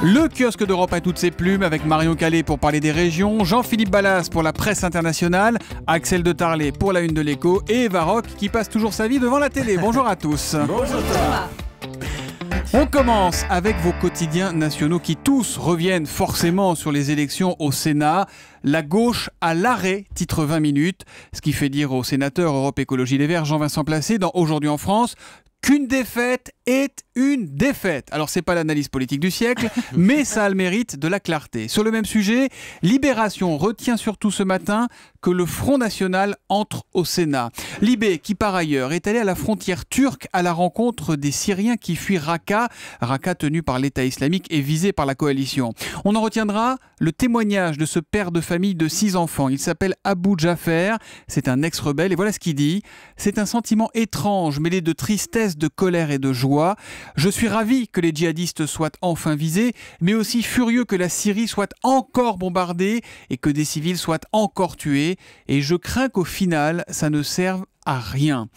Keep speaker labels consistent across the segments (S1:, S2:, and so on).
S1: Le kiosque d'Europe a toutes ses plumes avec Marion Calais pour parler des régions, Jean-Philippe Ballas pour la presse internationale, Axel de Tarlet pour la une de l'écho et Eva qui passe toujours sa vie devant la télé. Bonjour à tous.
S2: Bonjour Thomas.
S1: On commence avec vos quotidiens nationaux qui tous reviennent forcément sur les élections au Sénat. La gauche à l'arrêt, titre 20 minutes, ce qui fait dire au sénateur Europe Écologie Les Verts Jean-Vincent Placé dans Aujourd'hui en France qu'une défaite est une défaite. Alors c'est pas l'analyse politique du siècle, mais ça a le mérite de la clarté. Sur le même sujet, Libération retient surtout ce matin que le Front National entre au Sénat. Libé, qui par ailleurs est allé à la frontière turque à la rencontre des Syriens qui fuient Raqqa, Raqqa tenu par l'État islamique et visé par la coalition. On en retiendra le témoignage de ce père de famille de six enfants. Il s'appelle Abu Jaffer, c'est un ex-rebelle et voilà ce qu'il dit. C'est un sentiment étrange mêlé de tristesse, de colère et de joie. Je suis ravi que les djihadistes soient enfin visés, mais aussi furieux que la Syrie soit encore bombardée et que des civils soient encore tués et je crains qu'au final, ça ne serve à rien.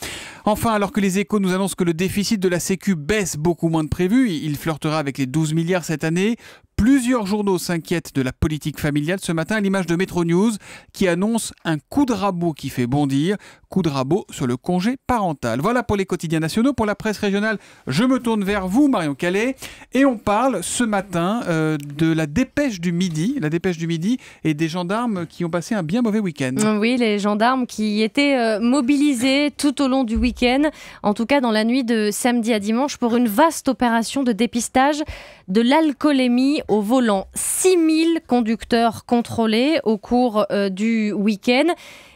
S1: Enfin, alors que les échos nous annoncent que le déficit de la Sécu baisse beaucoup moins de prévu, il flirtera avec les 12 milliards cette année, Plusieurs journaux s'inquiètent de la politique familiale ce matin à l'image de Metro News qui annonce un coup de rabot qui fait bondir, coup de rabot sur le congé parental. Voilà pour les quotidiens nationaux, pour la presse régionale, je me tourne vers vous Marion Calais et on parle ce matin euh, de la dépêche du midi, la dépêche du midi et des gendarmes qui ont passé un bien mauvais week-end. Euh,
S3: oui, les gendarmes qui étaient euh, mobilisés tout au long du week-end, en tout cas dans la nuit de samedi à dimanche pour une vaste opération de dépistage de l'alcoolémie au volant. 6000 conducteurs contrôlés au cours euh, du week-end.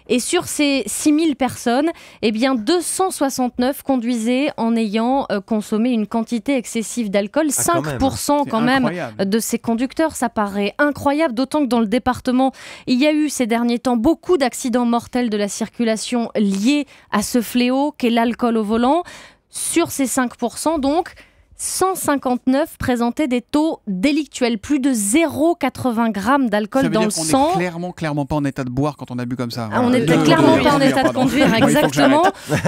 S3: Et sur ces 6000 personnes, eh bien 269 conduisaient en ayant euh, consommé une quantité excessive d'alcool. 5% ah, quand, quand même, hein. de ces conducteurs, ça paraît incroyable, d'autant que dans le département, il y a eu ces derniers temps beaucoup d'accidents mortels de la circulation liés à ce fléau qu'est l'alcool au volant. Sur ces 5%, donc, 159 présentaient des taux délictuels, plus de 0,80 grammes d'alcool dans le sang. On
S1: n'est clairement, clairement pas en état de boire quand on a bu comme ça. Ah, on n'était euh, clairement pas en état de conduire, exactement.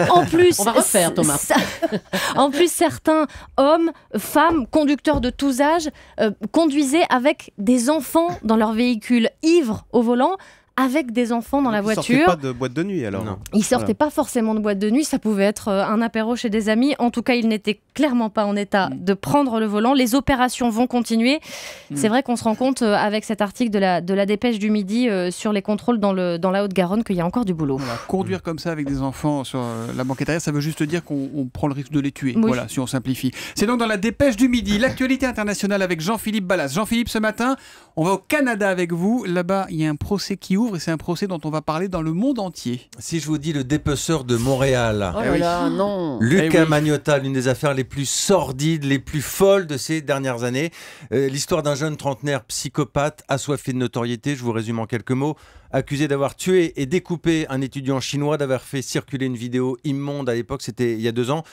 S1: En plus, on va refaire, Thomas.
S3: en plus, certains hommes, femmes, conducteurs de tous âges euh, conduisaient avec des enfants dans leur véhicule, ivres au volant, avec des enfants dans la voiture. Ils sortait
S2: pas de boîte de nuit alors. Non. Ils sortaient pas
S3: forcément de boîte de nuit, ça pouvait être euh, un apéro chez des amis. En tout cas, il n'était clairement pas en état mm. de prendre le volant. Les opérations vont continuer. Mm. C'est vrai qu'on se rend compte euh, avec cet article de la, de la dépêche du midi euh, sur les contrôles dans, le, dans la Haute-Garonne qu'il y a encore du boulot.
S1: conduire mm. comme ça avec des enfants sur la banquette arrière, ça veut juste dire qu'on prend le risque de les tuer. Voilà, si on simplifie. C'est donc dans la dépêche du midi, l'actualité internationale avec Jean-Philippe Ballas. Jean-Philippe, ce matin, on va au Canada avec vous. Là-bas, il y a un procès qui ouvre et c'est un procès dont on va parler
S4: dans le monde entier. Si je vous dis le dépeceur de Montréal, oh eh Lucas eh l'une des affaires les plus sordides, les plus folles de ces dernières années. Euh, l'histoire d'un jeune trentenaire psychopathe assoiffé de notoriété, je vous résume en quelques mots accusé d'avoir tué et découpé un étudiant chinois, d'avoir fait circuler une vidéo immonde à l'époque, c'était il y a deux ans.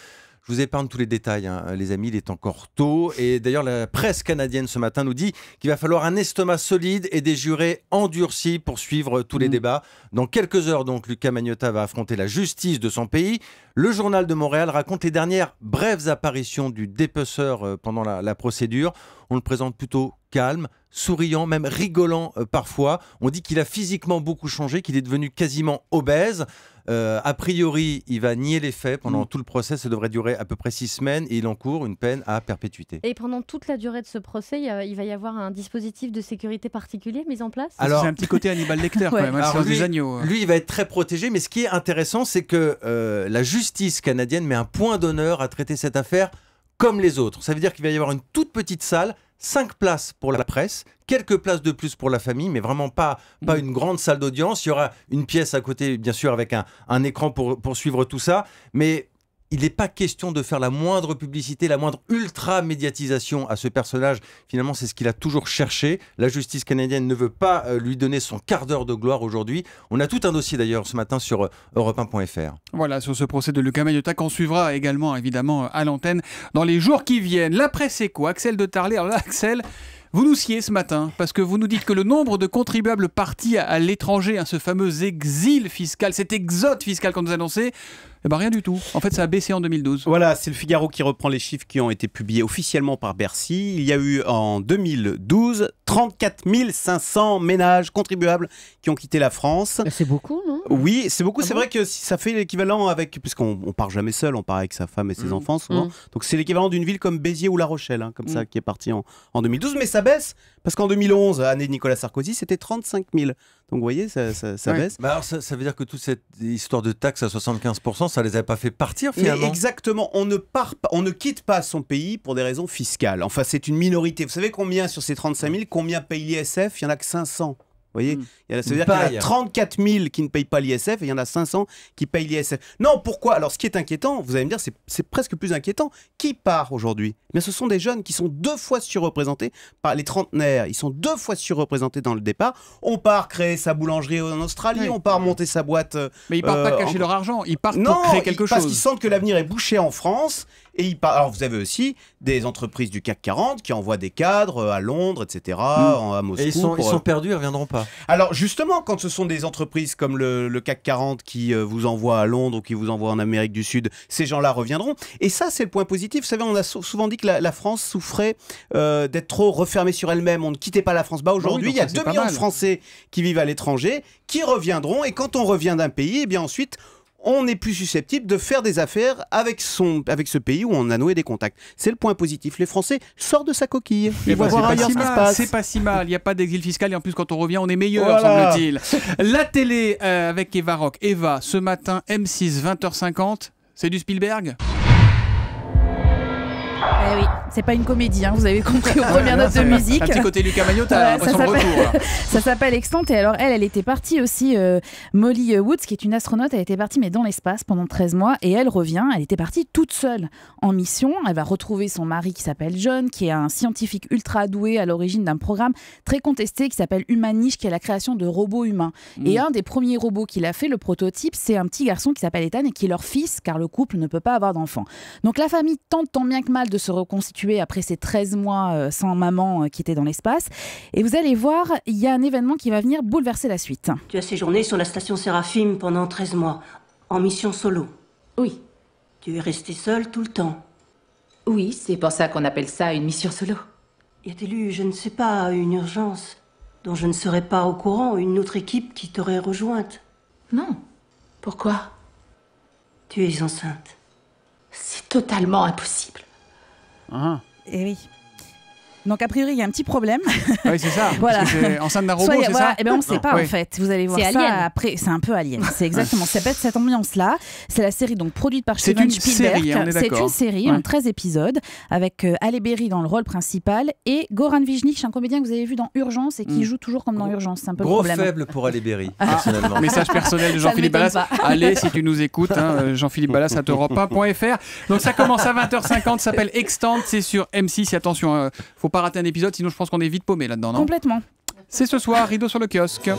S4: Je vous épargne tous les détails, hein, les amis, il est encore tôt. Et d'ailleurs, la presse canadienne ce matin nous dit qu'il va falloir un estomac solide et des jurés endurcis pour suivre tous les mm. débats. Dans quelques heures, donc, Lucas Magnotta va affronter la justice de son pays. Le journal de Montréal raconte les dernières brèves apparitions du dépeceur euh, pendant la procédure on le présente plutôt calme, souriant, même rigolant euh, parfois. On dit qu'il a physiquement beaucoup changé, qu'il est devenu quasiment obèse. Euh, a priori, il va nier les faits pendant mm. tout le procès. Ça devrait durer à peu près six semaines et il encourt une peine à perpétuité.
S3: Et pendant toute la durée de ce procès, il, va y avoir un dispositif de sécurité particulier mis en place Alors, c'est un
S4: petit côté animal lecteur quand même, hein, lui, des agneaux. Hein. Lui, il va être très protégé, mais ce qui est intéressant, c'est que euh, la justice canadienne met un point d'honneur à traiter cette affaire comme les autres. Ça veut dire qu'il va y avoir une toute petite salle 5 places pour la presse, quelques places de plus pour la famille, mais vraiment pas, pas mm. une grande salle d'audience. Il y aura une pièce à côté, bien sûr, avec un, écran pour, pour suivre tout ça. Mais il n'est pas question de faire la moindre publicité, la moindre ultra-médiatisation à ce personnage. Finalement, c'est ce qu'il a toujours cherché. La justice canadienne ne veut pas euh, lui donner son quart d'heure de gloire aujourd'hui. On a tout un dossier d'ailleurs ce matin sur euh, europe
S1: Voilà, sur ce procès de Lucas Mayotta qu'on suivra également évidemment euh, à l'antenne dans les jours qui viennent. La presse c'est quoi Axel de Tarlé. Alors Axel... Vous nous sciez ce matin parce que vous nous dites que le nombre de contribuables partis à, l'étranger, à hein, ce fameux exil fiscal, cet exode fiscal qu'on nous annonçait, eh ben, rien du tout. En fait, ça a baissé en 2012. Voilà,
S2: c'est le Figaro qui reprend les chiffres qui ont été publiés officiellement par Bercy. Il y a eu en 2012 34 500 ménages contribuables qui ont quitté la France. Bah, c'est beaucoup, non Oui, c'est beaucoup. Ah c'est vrai que si ça fait l'équivalent avec, puisqu'on ne part jamais seul, on part avec sa femme et ses mmh, enfants souvent. Mmh. Donc c'est l'équivalent d'une ville comme Béziers ou La Rochelle, hein, comme ça, mmh. qui est partie en, en 2012. Mais ça baisse parce qu'en 2011, année de Nicolas Sarkozy, c'était 35 000. Donc vous voyez, ça, ça, baisse.
S4: Bah, alors, ça, ça, veut dire que toute cette histoire de taxe à 75 ça les avait pas fait partir finalement. exactement, on ne
S2: part on ne quitte pas son pays pour des raisons fiscales. Enfin, c'est une minorité. Vous savez combien sur ces 35 000, combien paye l'ISF Il y en a que 500 voyez hmm. il cest dire qu'il y en a 34 000 qui ne payent pas l'ISF et il y en a 500 qui payent l'ISF. Non, pourquoi Alors, ce qui est inquiétant, vous allez me dire, c'est presque plus inquiétant. Qui part aujourd'hui mais ce sont des jeunes qui sont deux fois surreprésentés par les trentenaires. Ils sont deux fois surreprésentés dans le départ. On part créer sa boulangerie en Australie, on part monter sa boîte. Mais ils partent pas euh, cacher leur argent, ils partent pour créer quelque chose. Parce qu'ils sentent que l'avenir est bouché en France et Alors, vous avez aussi des entreprises du CAC 40 qui envoient des cadres euh, à Londres, etc., hmm. à Moscou. Et ils sont, euh,
S4: perdus, ils ne reviendront pas.
S2: Alors, justement, quand ce sont des entreprises comme le, CAC 40 qui euh, vous envoient à Londres ou qui vous envoient en Amérique du Sud, ces gens-là reviendront. Et ça, c'est le point positif. Vous savez, on a souvent dit que la, France souffrait d'être trop refermée sur elle-même. On ne quittait pas la France. Bah, aujourd'hui, ah il y a 2 millions de Français qui vivent à l'étranger, qui reviendront. Et quand on revient d'un pays, eh bien ensuite, on est plus susceptible de faire des affaires avec, son, avec ce pays où on a noué des contacts. C'est le point positif. Les Français sortent de sa coquille. Ils voir C'est
S1: pas si mal. Il n'y a pas d'exil fiscal. Et en plus, quand on revient, on est meilleur, semble-t-il. La télé euh, avec Eva Rock. Eva, ce matin, M6, 20h50. C'est du Spielberg
S3: eh oui, c'est pas une comédie, hein, vous avez compris aux ah, premières notes de musique. Un petit côté Lucas Magnot, à retour. Hein. ça s'appelle Extant et alors elle, elle était partie aussi, euh, Molly Woods, qui est une astronaute, elle était partie mais dans l'espace pendant 13 mois et elle revient, elle était partie toute seule en mission, elle va retrouver son mari qui s'appelle John, qui est un scientifique ultra doué à l'origine d'un programme très contesté qui s'appelle Humaniche, qui est la création de robots humains. Mm. Et un des premiers robots qu'il a fait, le prototype, c'est un petit garçon qui s'appelle Ethan et qui est leur fils, car le couple ne peut pas avoir d'enfant. Donc la famille tente tant bien que mal de se reconstituer après ces 13 mois euh, sans maman euh, qui était dans l'espace. Et vous allez voir, il y a un événement qui va venir bouleverser la suite. Tu
S2: as séjourné sur la station Séraphim pendant 13 mois, en mission solo. Oui. Tu es resté seul tout le temps. Oui, c'est pour ça qu'on appelle ça une mission solo. Y a-t-il eu, je ne sais pas, une urgence dont je ne serais pas au courant, une autre équipe qui t'aurait rejointe Non. Pourquoi Tu es enceinte. C'est totalement
S3: impossible. Ah. Eh donc a priori, il y a un petit problème.
S1: Ah oui, c'est ça. voilà. Enceinte d'un robot, c'est ça Eh ben on ne sait ah, pas en fait. Vous allez
S3: voir ça après. C'est un peu alien. C'est exactement. ça cette ambiance-là. C'est la série donc produite par Steven Spielberg. C'est une série ouais. en 13 épisodes avec euh, Berry dans le rôle principal et Goran Vijnik, un comédien que vous avez vu dans Urgence et qui hmm. joue toujours comme dans Urgence. C'est un peu Gros problème. faible
S4: pour Ale Berry, ah.
S3: personnellement. Message personnel de Jean-Philippe Ballas. Allez, si tu nous écoutes, hein, euh,
S1: Jean-Philippe Ballas à europe Donc ça commence à 20h50. Ça s'appelle Extant. C'est sur M6. Attention, euh, faut pas rater un épisode, sinon je pense qu'on est vite paumé là-dedans. non Complètement. C'est ce soir, rideau sur le kiosque.